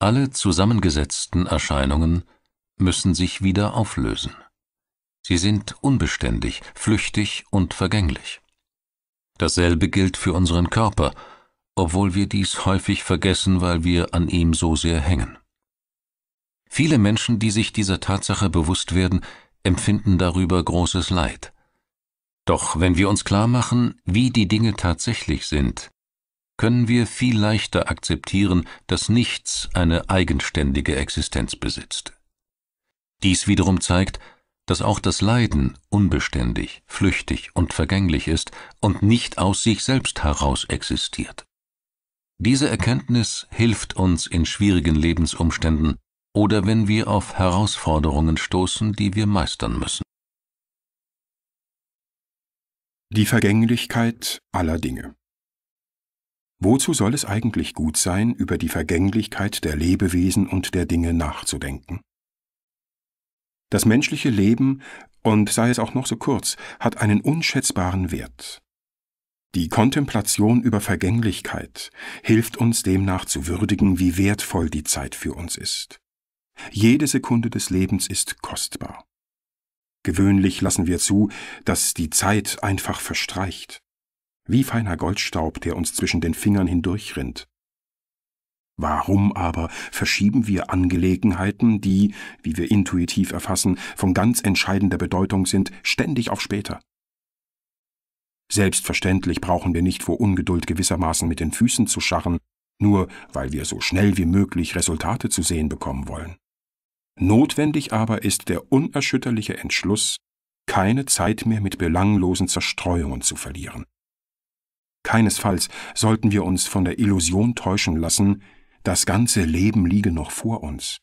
Alle zusammengesetzten Erscheinungen müssen sich wieder auflösen. Sie sind unbeständig, flüchtig und vergänglich. Dasselbe gilt für unseren Körper, obwohl wir dies häufig vergessen, weil wir an ihm so sehr hängen. Viele Menschen, die sich dieser Tatsache bewusst werden, empfinden darüber großes Leid. Doch wenn wir uns klar machen, wie die Dinge tatsächlich sind, können wir viel leichter akzeptieren, dass nichts eine eigenständige Existenz besitzt. Dies wiederum zeigt, dass auch das Leiden unbeständig, flüchtig und vergänglich ist und nicht aus sich selbst heraus existiert. Diese Erkenntnis hilft uns in schwierigen Lebensumständen oder wenn wir auf Herausforderungen stoßen, die wir meistern müssen. Die Vergänglichkeit aller Dinge. Wozu soll es eigentlich gut sein, über die Vergänglichkeit der Lebewesen und der Dinge nachzudenken? Das menschliche Leben, und sei es auch noch so kurz, hat einen unschätzbaren Wert. Die Kontemplation über Vergänglichkeit hilft uns demnach zu würdigen, wie wertvoll die Zeit für uns ist. Jede Sekunde des Lebens ist kostbar. Gewöhnlich lassen wir zu, dass die Zeit einfach verstreicht, wie feiner Goldstaub, der uns zwischen den Fingern hindurchrinnt. Warum aber verschieben wir Angelegenheiten, die, wie wir intuitiv erfassen, von ganz entscheidender Bedeutung sind, ständig auf später? Selbstverständlich brauchen wir nicht vor Ungeduld gewissermaßen mit den Füßen zu scharren, nur weil wir so schnell wie möglich Resultate zu sehen bekommen wollen. Notwendig aber ist der unerschütterliche Entschluss, keine Zeit mehr mit belanglosen Zerstreuungen zu verlieren. Keinesfalls sollten wir uns von der Illusion täuschen lassen, das ganze Leben liege noch vor uns.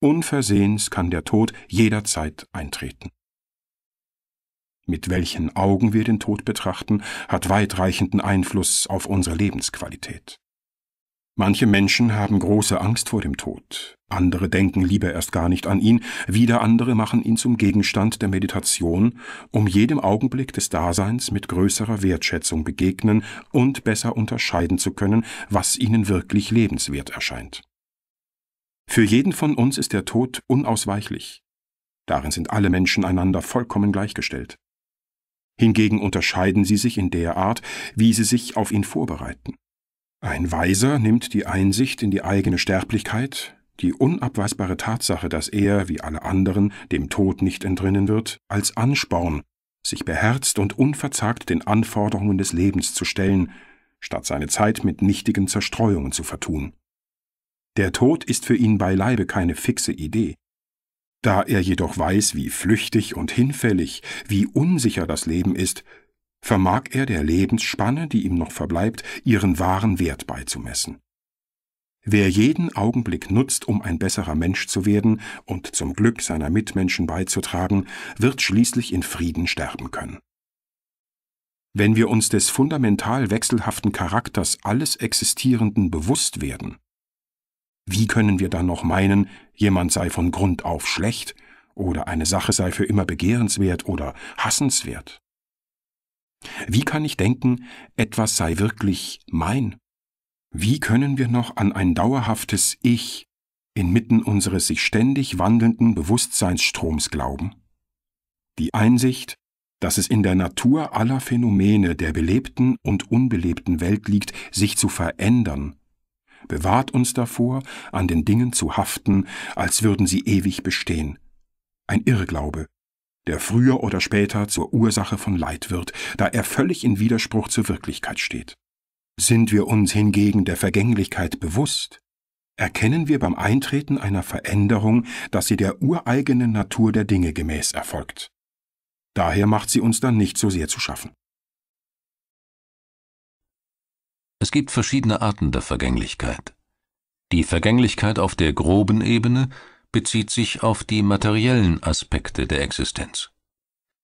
Unversehens kann der Tod jederzeit eintreten. Mit welchen Augen wir den Tod betrachten, hat weitreichenden Einfluss auf unsere Lebensqualität. Manche Menschen haben große Angst vor dem Tod, andere denken lieber erst gar nicht an ihn, wieder andere machen ihn zum Gegenstand der Meditation, um jedem Augenblick des Daseins mit größerer Wertschätzung begegnen und besser unterscheiden zu können, was ihnen wirklich lebenswert erscheint. Für jeden von uns ist der Tod unausweichlich. Darin sind alle Menschen einander vollkommen gleichgestellt. Hingegen unterscheiden sie sich in der Art, wie sie sich auf ihn vorbereiten. Ein Weiser nimmt die Einsicht in die eigene Sterblichkeit, die unabweisbare Tatsache, dass er, wie alle anderen, dem Tod nicht entrinnen wird, als Ansporn, sich beherzt und unverzagt den Anforderungen des Lebens zu stellen, statt seine Zeit mit nichtigen Zerstreuungen zu vertun. Der Tod ist für ihn beileibe keine fixe Idee. Da er jedoch weiß, wie flüchtig und hinfällig, wie unsicher das Leben ist, vermag er der Lebensspanne, die ihm noch verbleibt, ihren wahren Wert beizumessen. Wer jeden Augenblick nutzt, um ein besserer Mensch zu werden und zum Glück seiner Mitmenschen beizutragen, wird schließlich in Frieden sterben können. Wenn wir uns des fundamental wechselhaften Charakters alles Existierenden bewusst werden, wie können wir dann noch meinen, jemand sei von Grund auf schlecht oder eine Sache sei für immer begehrenswert oder hassenswert? Wie kann ich denken, etwas sei wirklich mein? Wie können wir noch an ein dauerhaftes Ich inmitten unseres sich ständig wandelnden Bewusstseinsstroms glauben? Die Einsicht, dass es in der Natur aller Phänomene der belebten und unbelebten Welt liegt, sich zu verändern, bewahrt uns davor, an den Dingen zu haften, als würden sie ewig bestehen. Ein Irrglaube, der früher oder später zur Ursache von Leid wird, da er völlig in Widerspruch zur Wirklichkeit steht. Sind wir uns hingegen der Vergänglichkeit bewusst, erkennen wir beim Eintreten einer Veränderung, dass sie der ureigenen Natur der Dinge gemäß erfolgt. Daher macht sie uns dann nicht so sehr zu schaffen. Es gibt verschiedene Arten der Vergänglichkeit. Die Vergänglichkeit auf der groben Ebene bezieht sich auf die materiellen Aspekte der Existenz.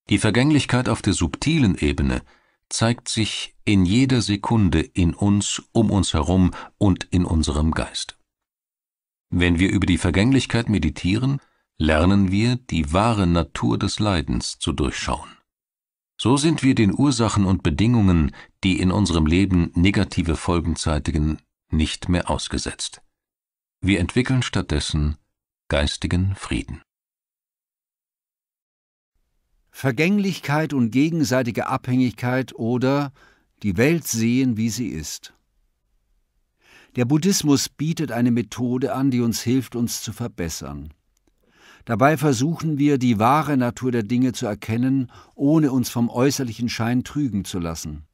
Die Vergänglichkeit auf der subtilen Ebene zeigt sich in jeder Sekunde in uns, um uns herum und in unserem Geist. Wenn wir über die Vergänglichkeit meditieren, lernen wir, die wahre Natur des Leidens zu durchschauen. So sind wir den Ursachen und Bedingungen, die in unserem Leben negative Folgen zeitigen, nicht mehr ausgesetzt. Wir entwickeln stattdessen geistigen Frieden. Vergänglichkeit und gegenseitige Abhängigkeit oder die Welt sehen, wie sie ist. Der Buddhismus bietet eine Methode an, die uns hilft, uns zu verbessern. Dabei versuchen wir, die wahre Natur der Dinge zu erkennen, ohne uns vom äußerlichen Schein trügen zu lassen.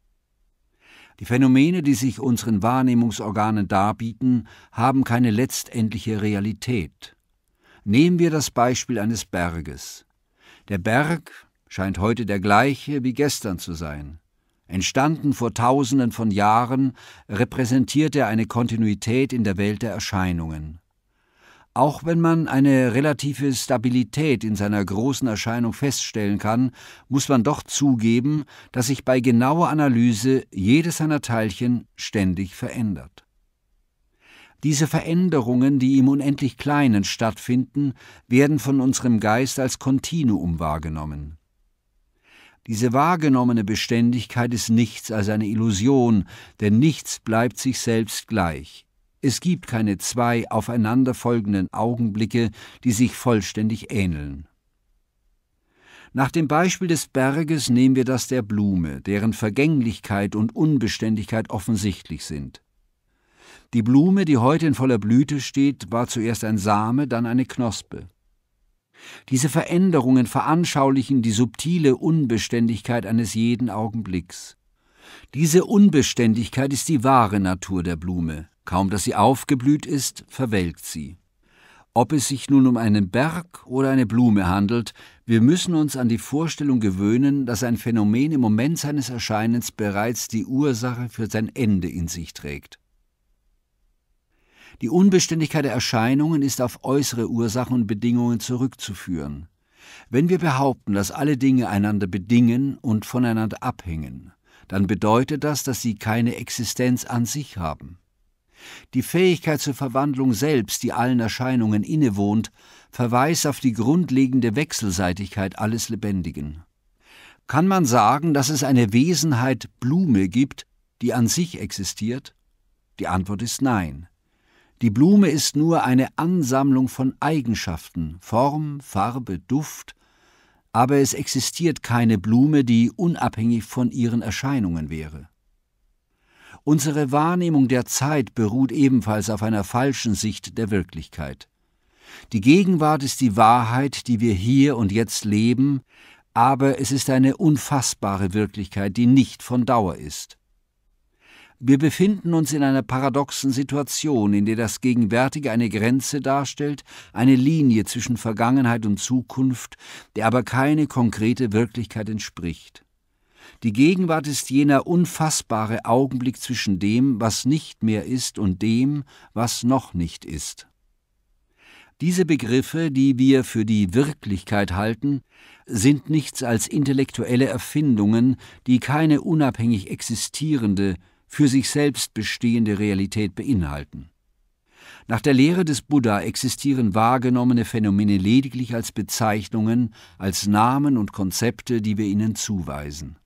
Die Phänomene, die sich unseren Wahrnehmungsorganen darbieten, haben keine letztendliche Realität. Nehmen wir das Beispiel eines Berges. Der Berg, scheint heute der gleiche wie gestern zu sein. Entstanden vor Tausenden von Jahren, repräsentiert er eine Kontinuität in der Welt der Erscheinungen. Auch wenn man eine relative Stabilität in seiner großen Erscheinung feststellen kann, muss man doch zugeben, dass sich bei genauer Analyse jedes seiner Teilchen ständig verändert. Diese Veränderungen, die im unendlich Kleinen stattfinden, werden von unserem Geist als Kontinuum wahrgenommen. Diese wahrgenommene Beständigkeit ist nichts als eine Illusion, denn nichts bleibt sich selbst gleich. Es gibt keine zwei aufeinanderfolgenden Augenblicke, die sich vollständig ähneln. Nach dem Beispiel des Berges nehmen wir das der Blume, deren Vergänglichkeit und Unbeständigkeit offensichtlich sind. Die Blume, die heute in voller Blüte steht, war zuerst ein Same, dann eine Knospe. Diese Veränderungen veranschaulichen die subtile Unbeständigkeit eines jeden Augenblicks. Diese Unbeständigkeit ist die wahre Natur der Blume. Kaum dass sie aufgeblüht ist, verwelkt sie. Ob es sich nun um einen Berg oder eine Blume handelt, wir müssen uns an die Vorstellung gewöhnen, dass ein Phänomen im Moment seines Erscheinens bereits die Ursache für sein Ende in sich trägt. Die Unbeständigkeit der Erscheinungen ist auf äußere Ursachen und Bedingungen zurückzuführen. Wenn wir behaupten, dass alle Dinge einander bedingen und voneinander abhängen, dann bedeutet das, dass sie keine Existenz an sich haben. Die Fähigkeit zur Verwandlung selbst, die allen Erscheinungen innewohnt, verweist auf die grundlegende Wechselseitigkeit alles Lebendigen. Kann man sagen, dass es eine Wesenheit Blume gibt, die an sich existiert? Die Antwort ist nein. Die Blume ist nur eine Ansammlung von Eigenschaften, Form, Farbe, Duft, aber es existiert keine Blume, die unabhängig von ihren Erscheinungen wäre. Unsere Wahrnehmung der Zeit beruht ebenfalls auf einer falschen Sicht der Wirklichkeit. Die Gegenwart ist die Wahrheit, die wir hier und jetzt leben, aber es ist eine unfassbare Wirklichkeit, die nicht von Dauer ist. Wir befinden uns in einer paradoxen Situation, in der das Gegenwärtige eine Grenze darstellt, eine Linie zwischen Vergangenheit und Zukunft, der aber keine konkrete Wirklichkeit entspricht. Die Gegenwart ist jener unfassbare Augenblick zwischen dem, was nicht mehr ist, und dem, was noch nicht ist. Diese Begriffe, die wir für die Wirklichkeit halten, sind nichts als intellektuelle Erfindungen, die keine unabhängig existierende, für sich selbst bestehende Realität beinhalten. Nach der Lehre des Buddha existieren wahrgenommene Phänomene lediglich als Bezeichnungen, als Namen und Konzepte, die wir ihnen zuweisen.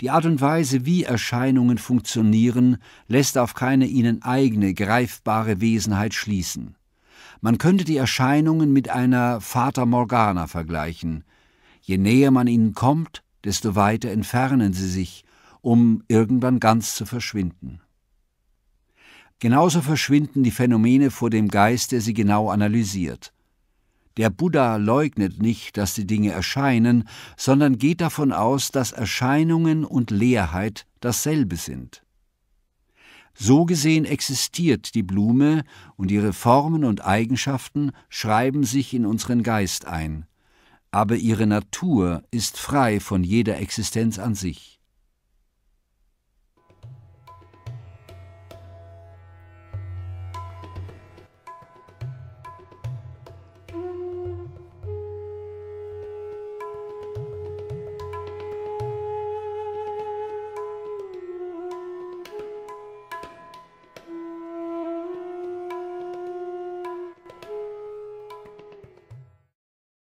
Die Art und Weise, wie Erscheinungen funktionieren, lässt auf keine ihnen eigene, greifbare Wesenheit schließen. Man könnte die Erscheinungen mit einer Fata Morgana vergleichen. Je näher man ihnen kommt, desto weiter entfernen sie sich um irgendwann ganz zu verschwinden. Genauso verschwinden die Phänomene vor dem Geist, der sie genau analysiert. Der Buddha leugnet nicht, dass die Dinge erscheinen, sondern geht davon aus, dass Erscheinungen und Leerheit dasselbe sind. So gesehen existiert die Blume und ihre Formen und Eigenschaften schreiben sich in unseren Geist ein, aber ihre Natur ist frei von jeder Existenz an sich.